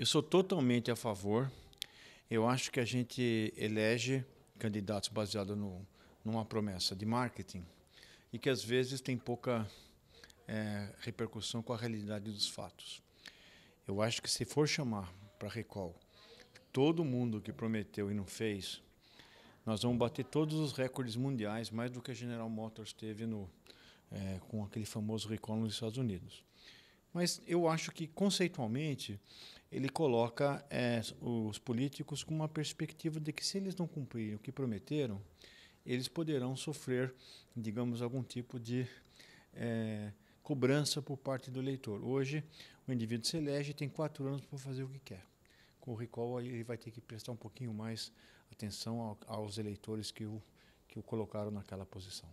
Eu sou totalmente a favor. Eu acho que a gente elege candidatos baseados no, numa promessa de marketing e que às vezes tem pouca é, repercussão com a realidade dos fatos. Eu acho que se for chamar para recall todo mundo que prometeu e não fez, nós vamos bater todos os recordes mundiais, mais do que a General Motors teve no, é, com aquele famoso recall nos Estados Unidos. Mas eu acho que, conceitualmente, ele coloca é, os políticos com uma perspectiva de que, se eles não cumprirem o que prometeram, eles poderão sofrer, digamos, algum tipo de é, cobrança por parte do eleitor. Hoje, o indivíduo se elege e tem quatro anos para fazer o que quer. Com o recall, ele vai ter que prestar um pouquinho mais atenção ao, aos eleitores que o, que o colocaram naquela posição.